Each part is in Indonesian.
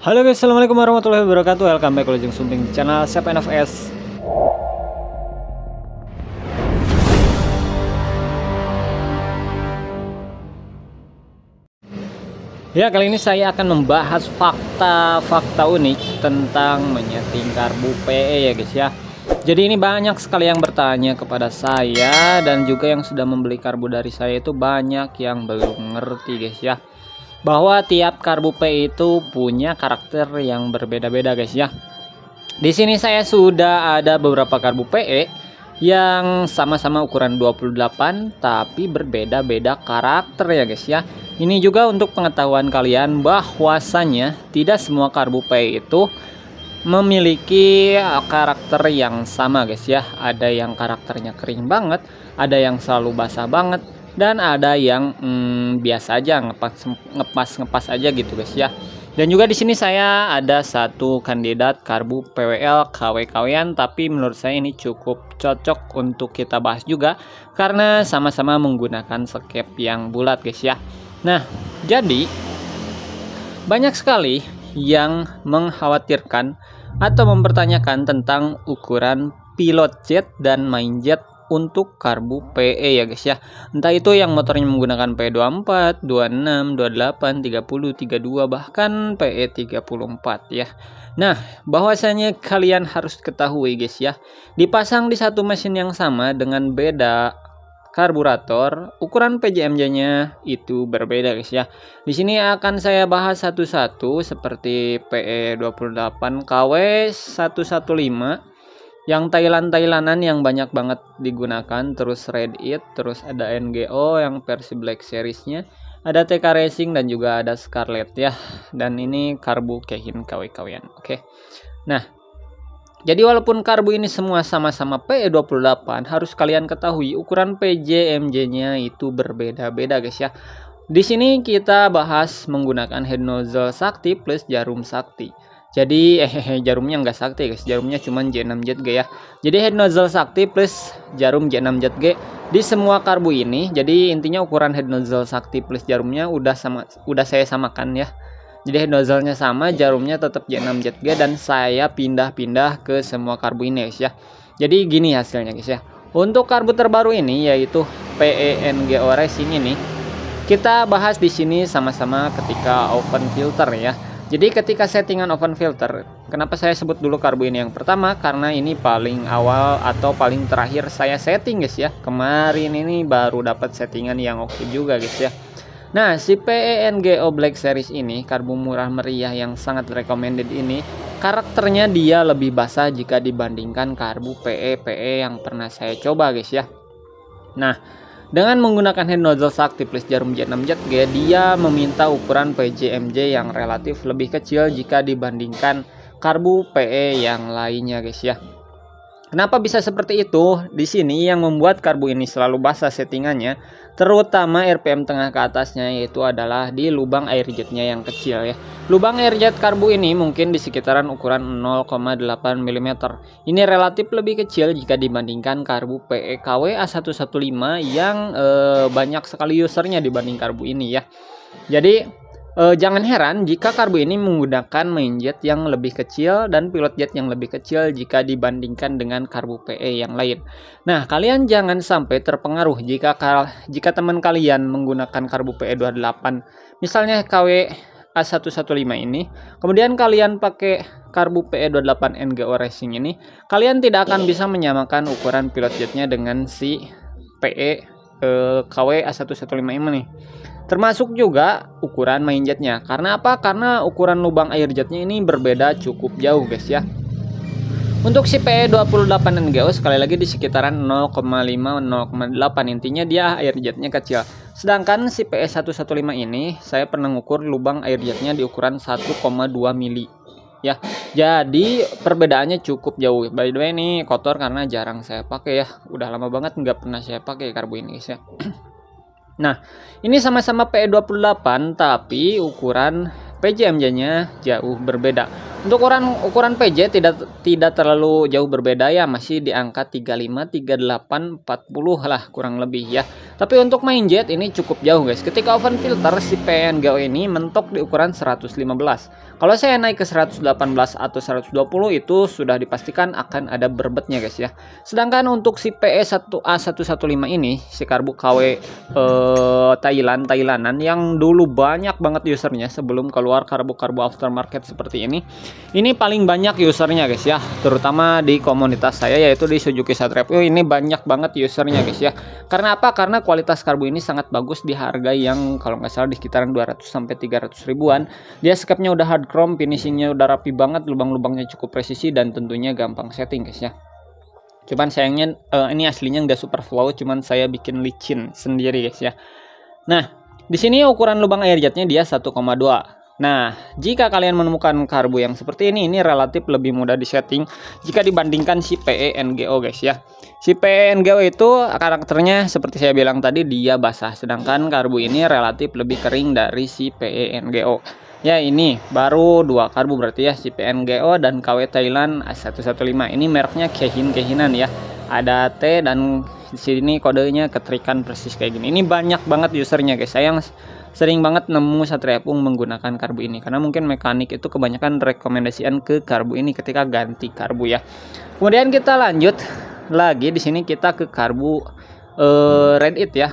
Halo guys, Assalamualaikum warahmatullahi wabarakatuh Welcome back to Jeng Sumping di channel of NFS Ya, kali ini saya akan membahas fakta-fakta unik tentang menyeting karbu PE ya guys ya jadi ini banyak sekali yang bertanya kepada saya dan juga yang sudah membeli karbu dari saya itu banyak yang belum ngerti guys ya bahwa tiap karbu P itu punya karakter yang berbeda-beda guys ya. Di sini saya sudah ada beberapa karbu PE yang sama-sama ukuran 28 tapi berbeda-beda karakter ya guys ya. Ini juga untuk pengetahuan kalian bahwasanya tidak semua karbu PE itu memiliki karakter yang sama guys ya. Ada yang karakternya kering banget, ada yang selalu basah banget, dan ada yang hmm, biasa aja ngepas ngepas ngepas aja gitu guys ya dan juga di sini saya ada satu kandidat karbu PWL KW-KWan tapi menurut saya ini cukup cocok untuk kita bahas juga karena sama-sama menggunakan skep yang bulat guys ya. Nah, jadi banyak sekali yang mengkhawatirkan atau mempertanyakan tentang ukuran pilot jet dan main jet untuk karbu PE ya guys ya. Entah itu yang motornya menggunakan PE24, 26, 28, 30, 32 bahkan PE34 ya. Nah, bahwasanya kalian harus ketahui guys ya, dipasang di satu mesin yang sama dengan beda karburator, ukuran PJMJ-nya itu berbeda guys ya. Di sini akan saya bahas satu-satu seperti PE28KW115 yang Thailand Thailandan yang banyak banget digunakan terus Red It terus ada NGO yang versi Black Seriesnya ada TK Racing dan juga ada Scarlet ya dan ini karbu kehin kawi kawian oke nah jadi walaupun karbu ini semua sama-sama PE28 harus kalian ketahui ukuran PJMJ-nya itu berbeda-beda guys ya di sini kita bahas menggunakan head nozzle sakti plus jarum sakti jadi eh, eh, eh, jarumnya nggak sakti guys jarumnya cuman J6JG ya jadi head nozzle sakti plus jarum J6JG di semua karbu ini jadi intinya ukuran head nozzle sakti plus jarumnya udah sama udah saya samakan ya jadi head nozzle-nya sama jarumnya tetap J6JG dan saya pindah-pindah ke semua karbu ini guys ya jadi gini hasilnya guys ya untuk karbu terbaru ini yaitu PENG Ores ini nih kita bahas di sini sama-sama ketika open filter ya jadi ketika settingan oven filter, kenapa saya sebut dulu karbu ini yang pertama karena ini paling awal atau paling terakhir saya setting guys ya. Kemarin ini baru dapat settingan yang oke okay juga guys ya. Nah, si PENGO Black Series ini, karbu murah meriah yang sangat recommended ini, karakternya dia lebih basah jika dibandingkan karbu PE PE yang pernah saya coba guys ya. Nah, dengan menggunakan hand nozzle sakti plus jarum J6JG, dia meminta ukuran PJMJ yang relatif lebih kecil jika dibandingkan karbu PE yang lainnya guys ya. Kenapa bisa seperti itu? Di sini yang membuat karbu ini selalu basah settingannya terutama RPM tengah ke atasnya yaitu adalah di lubang air jetnya yang kecil ya. Lubang air jet karbu ini mungkin di sekitaran ukuran 0,8 mm. Ini relatif lebih kecil jika dibandingkan karbu PEKW A115 yang eh, banyak sekali usernya dibanding karbu ini ya. Jadi E, jangan heran jika karbu ini menggunakan main jet yang lebih kecil dan pilot jet yang lebih kecil jika dibandingkan dengan karbu PE yang lain. Nah, kalian jangan sampai terpengaruh jika kal jika teman kalian menggunakan karbu PE 28. Misalnya KW A115 ini, kemudian kalian pakai karbu PE28 NGO Racing ini, kalian tidak akan bisa menyamakan ukuran pilot jetnya dengan si PE eh, KW A115 ini Termasuk juga ukuran main jetnya. Karena apa? Karena ukuran lubang air jetnya ini berbeda cukup jauh guys ya. Untuk si PE28 NGO sekali lagi di sekitaran 0,5-0,8 intinya dia air jetnya kecil. Sedangkan si PE115 ini saya pernah ngukur lubang air jetnya di ukuran 1,2 mili. Ya, jadi perbedaannya cukup jauh. By the way ini kotor karena jarang saya pakai ya. Udah lama banget nggak pernah saya pakai karbu ini guys ya. Nah, ini sama-sama PE28 tapi ukuran PJMJ-nya jauh berbeda. Untuk ukuran ukuran PJ tidak tidak terlalu jauh berbeda ya, masih di angka 35, 38, 40 lah kurang lebih ya. Tapi untuk main jet ini cukup jauh guys. Ketika oven filter si PNGO ini mentok di ukuran 115. Kalau saya naik ke 118 atau 120 itu sudah dipastikan akan ada berbetnya guys ya. Sedangkan untuk si PE1A115 ini, si karbu KW eh, Thailand Thailandan yang dulu banyak banget usernya sebelum keluar karbu-karbu aftermarket seperti ini ini paling banyak usernya guys ya terutama di komunitas saya yaitu di Suzuki Satrepio ini banyak banget usernya guys ya karena apa karena kualitas karbu ini sangat bagus di harga yang kalau nggak salah di sekitaran 200 300 ribuan dia skepnya udah hard chrome finishingnya udah rapi banget lubang-lubangnya cukup presisi dan tentunya gampang setting guys ya cuman sayangnya uh, ini aslinya nggak super flow cuman saya bikin licin sendiri guys ya nah di sini ukuran lubang air jetnya dia 1,2 Nah, jika kalian menemukan karbu yang seperti ini, ini relatif lebih mudah disetting jika dibandingkan si PENGO guys ya. Si PENGO itu karakternya seperti saya bilang tadi dia basah, sedangkan karbu ini relatif lebih kering dari si PENGO. Ya ini baru dua karbu berarti ya si PENGO dan KW Thailand A115. Ini mereknya Kehin Kehinan ya. Ada T dan di sini kodenya ketrikan persis kayak gini ini banyak banget usernya guys sayang sering banget nemu satria pung menggunakan karbu ini karena mungkin mekanik itu kebanyakan rekomendasian ke karbu ini ketika ganti karbu ya kemudian kita lanjut lagi di sini kita ke karbu eh, red it ya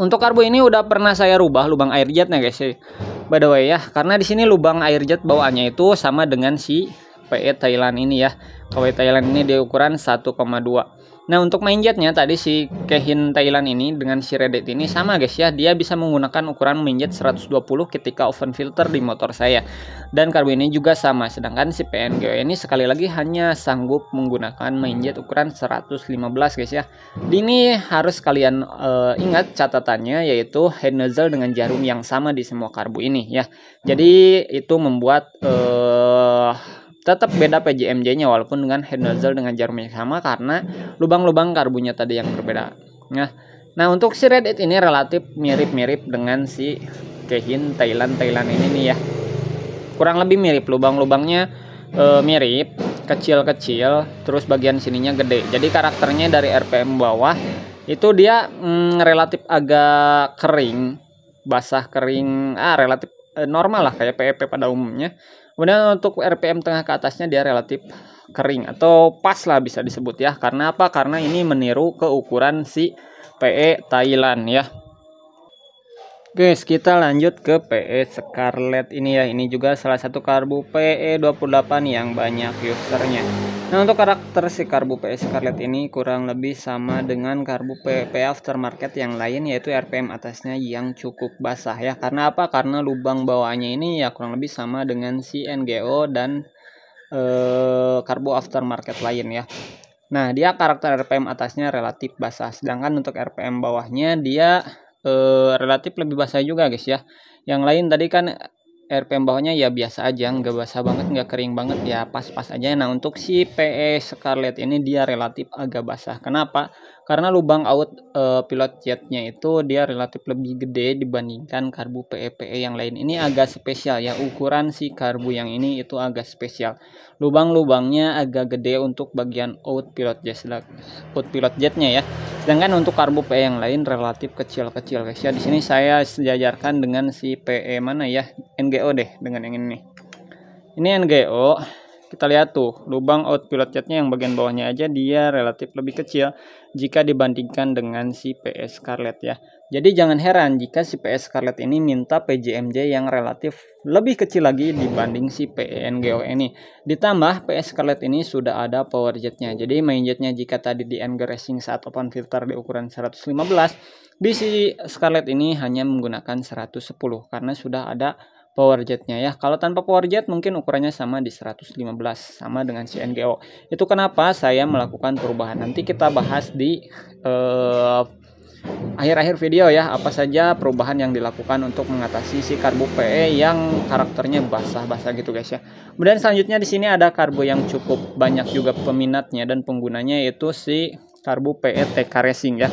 untuk karbu ini udah pernah saya rubah lubang air jetnya guys by the way ya karena di sini lubang air jet bawaannya itu sama dengan si PE Thailand ini ya KW e Thailand ini di ukuran 1,2 Nah untuk main jetnya tadi si Kehin Thailand ini dengan si Reddit ini sama guys ya Dia bisa menggunakan ukuran main jet 120 ketika oven filter di motor saya Dan karbu ini juga sama Sedangkan si PNGO ini sekali lagi hanya sanggup menggunakan main jet ukuran 115 guys ya di Ini harus kalian uh, ingat catatannya yaitu head nozzle dengan jarum yang sama di semua karbu ini ya Jadi itu membuat uh, tetap beda PJMJ-nya walaupun kan dengan head nozzle dengan jarum yang sama karena lubang-lubang karbunya tadi yang berbeda. Nah, nah untuk si Red ini relatif mirip-mirip dengan si Kehin Thailand Thailand ini nih ya. Kurang lebih mirip lubang-lubangnya e, mirip, kecil-kecil, terus bagian sininya gede. Jadi karakternya dari RPM bawah itu dia mm, relatif agak kering, basah kering, ah relatif eh, normal lah kayak PEP e pada umumnya Kemudian untuk RPM tengah ke atasnya dia relatif kering atau pas lah bisa disebut ya. Karena apa? Karena ini meniru ke ukuran si PE Thailand ya. Guys, kita lanjut ke PE Scarlet ini ya. Ini juga salah satu karbu PE28 yang banyak usernya. Nah untuk karakter si karbu PS Scarlet ini kurang lebih sama dengan karbu PP aftermarket yang lain yaitu RPM atasnya yang cukup basah ya karena apa karena lubang bawahnya ini ya kurang lebih sama dengan si NGO dan eh, karbu aftermarket lain ya Nah dia karakter RPM atasnya relatif basah sedangkan untuk RPM bawahnya dia eh, relatif lebih basah juga guys ya yang lain tadi kan Air pembawanya ya biasa aja iya. nggak basah banget nggak kering banget ya pas-pas aja nah untuk si PE Scarlett ini dia relatif agak basah kenapa karena lubang out e, pilot jetnya itu dia relatif lebih gede dibandingkan karbu PE PE yang lain ini agak spesial ya ukuran si karbu yang ini itu agak spesial lubang-lubangnya agak gede untuk bagian out pilot jet out pilot jetnya ya sedangkan untuk karbu PE yang lain relatif kecil-kecil guys ya di sini saya sejajarkan dengan si PE mana ya NG NGO deh dengan yang ini. Ini NGO, kita lihat tuh lubang out pilot catnya yang bagian bawahnya aja dia relatif lebih kecil jika dibandingkan dengan si PS Scarlett ya. Jadi jangan heran jika si PS Scarlett ini minta PJMJ yang relatif lebih kecil lagi dibanding si PNGO ini. Ditambah PS Scarlett ini sudah ada power jetnya. Jadi main jetnya jika tadi di NG Racing saat open filter di ukuran 115, di si Scarlett ini hanya menggunakan 110 karena sudah ada power jetnya ya. Kalau tanpa power jet mungkin ukurannya sama di 115 sama dengan CNGO. Itu kenapa saya melakukan perubahan. Nanti kita bahas di eh, akhir-akhir uh, video ya apa saja perubahan yang dilakukan untuk mengatasi si karbu PE yang karakternya basah-basah gitu guys ya. Kemudian selanjutnya di sini ada karbu yang cukup banyak juga peminatnya dan penggunanya yaitu si karbu PE TK Racing ya.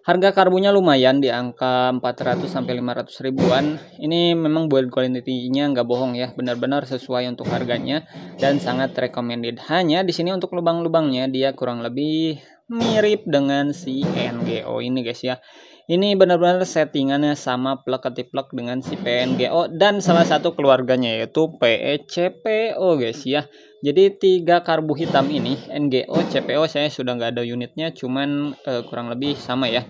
Harga karbunya lumayan di angka 400 sampai 500 ribuan. Ini memang buat quality-nya nggak bohong ya, benar-benar sesuai untuk harganya dan sangat recommended. Hanya di sini untuk lubang-lubangnya dia kurang lebih mirip dengan si NGO ini guys ya. Ini benar-benar settingannya sama plek plek dengan si PNGO dan salah satu keluarganya yaitu PECPO guys ya. Jadi tiga karbu hitam ini NGO, CPO saya sudah nggak ada unitnya cuman eh, kurang lebih sama ya.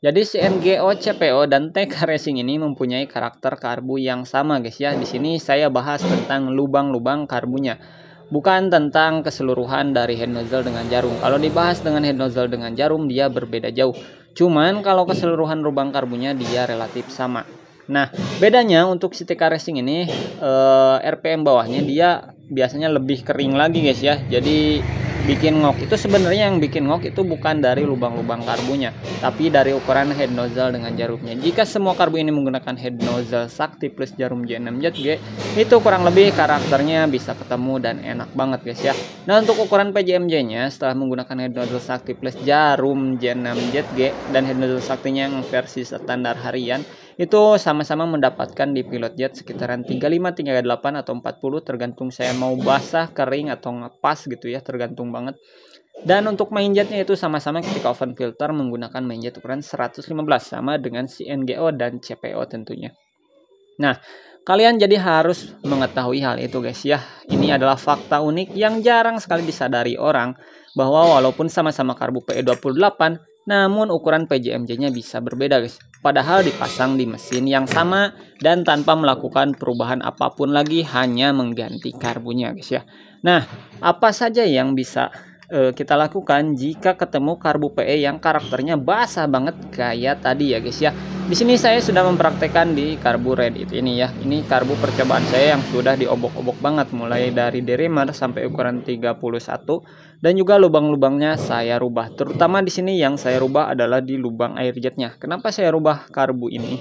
Jadi si NGO, CPO, dan TK Racing ini mempunyai karakter karbu yang sama guys ya. Di sini saya bahas tentang lubang-lubang karbunya. Bukan tentang keseluruhan dari head nozzle dengan jarum. Kalau dibahas dengan head nozzle dengan jarum, dia berbeda jauh. Cuman kalau keseluruhan lubang karbunya dia relatif sama. Nah, bedanya untuk TK Racing ini eh, RPM bawahnya dia biasanya lebih kering lagi guys ya. Jadi bikin ngok itu sebenarnya yang bikin ngok itu bukan dari lubang-lubang karbunya tapi dari ukuran head nozzle dengan jarumnya jika semua karbu ini menggunakan head nozzle sakti plus jarum J6 ZG itu kurang lebih karakternya bisa ketemu dan enak banget guys ya nah untuk ukuran PJMJ nya setelah menggunakan head nozzle sakti plus jarum J6 ZG dan head nozzle saktinya yang versi standar harian itu sama-sama mendapatkan di pilot jet sekitaran 35, 38 atau 40 tergantung saya mau basah, kering atau ngepas gitu ya, tergantung banget. Dan untuk main jetnya itu sama-sama ketika oven filter menggunakan main jet ukuran 115 sama dengan CNGO dan CPO tentunya. Nah, kalian jadi harus mengetahui hal itu guys ya. Ini adalah fakta unik yang jarang sekali disadari orang bahwa walaupun sama-sama karbu PE28, namun ukuran PJMJ-nya bisa berbeda guys. Padahal dipasang di mesin yang sama dan tanpa melakukan perubahan apapun lagi hanya mengganti karbunya guys ya. Nah, apa saja yang bisa e, kita lakukan jika ketemu karbu PE yang karakternya basah banget kayak tadi ya guys ya. Di sini saya sudah mempraktekkan di karbu Reddit ini ya. Ini karbu percobaan saya yang sudah diobok-obok banget mulai dari derimer sampai ukuran 31 dan juga lubang-lubangnya saya rubah. Terutama di sini yang saya rubah adalah di lubang air jetnya. Kenapa saya rubah karbu ini?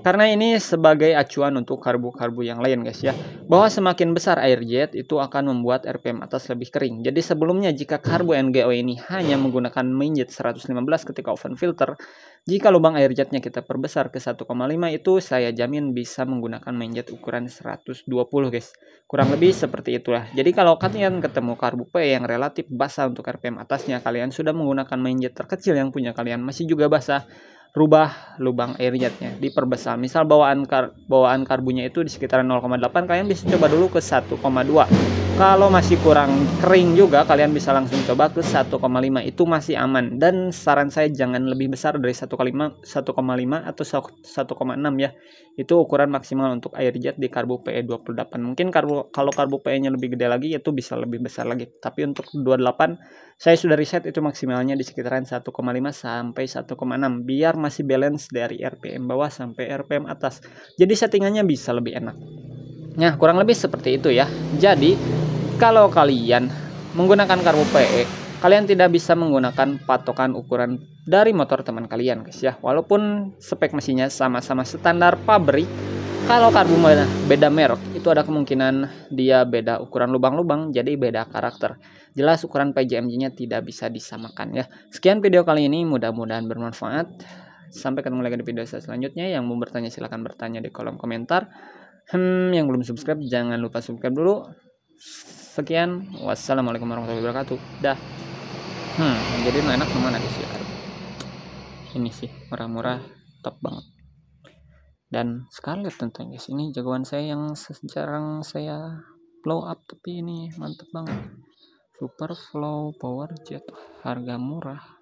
Karena ini sebagai acuan untuk karbu-karbu yang lain guys ya. Bahwa semakin besar air jet itu akan membuat RPM atas lebih kering. Jadi sebelumnya jika karbu NGO ini hanya menggunakan main jet 115 ketika oven filter, jika lubang air jetnya kita perbesar ke 1,5 itu saya jamin bisa menggunakan main jet ukuran 120 guys. Kurang lebih seperti itulah. Jadi kalau kalian ketemu karbu P yang relatif basah untuk RPM atasnya, kalian sudah menggunakan main jet terkecil yang punya kalian masih juga basah, rubah lubang air jetnya diperbesar misal bawaan kar bawaan karbunya itu di sekitaran 0,8 kalian bisa coba dulu ke 1,2 kalau masih kurang kering juga kalian bisa langsung coba ke 1,5 itu masih aman dan saran saya jangan lebih besar dari 1,5 atau 1,6 ya itu ukuran maksimal untuk air jet di karbu PE28 mungkin karbu, kalau karbu PE nya lebih gede lagi itu bisa lebih besar lagi tapi untuk 28 saya sudah riset itu maksimalnya di sekitaran 1,5 sampai 1,6 biar masih balance dari RPM bawah sampai RPM atas jadi settingannya bisa lebih enak Nah, kurang lebih seperti itu ya. Jadi, kalau kalian menggunakan karbu PE, kalian tidak bisa menggunakan patokan ukuran dari motor teman kalian, guys ya. Walaupun spek mesinnya sama-sama standar pabrik, kalau karbu beda merek, itu ada kemungkinan dia beda ukuran lubang-lubang, jadi beda karakter. Jelas ukuran PJMJ-nya tidak bisa disamakan ya. Sekian video kali ini, mudah-mudahan bermanfaat. Sampai ketemu lagi di video saya selanjutnya. Yang mau bertanya silahkan bertanya di kolom komentar. Hmm, yang belum subscribe jangan lupa subscribe dulu. Sekian, wassalamualaikum warahmatullahi wabarakatuh. Dah. Hmm, jadi enak kemana di siar? Ini sih murah-murah, top banget. Dan sekali tentunya guys, ini jagoan saya yang jarang saya blow up tapi ini mantep banget. Super Flow Power Jet, harga murah.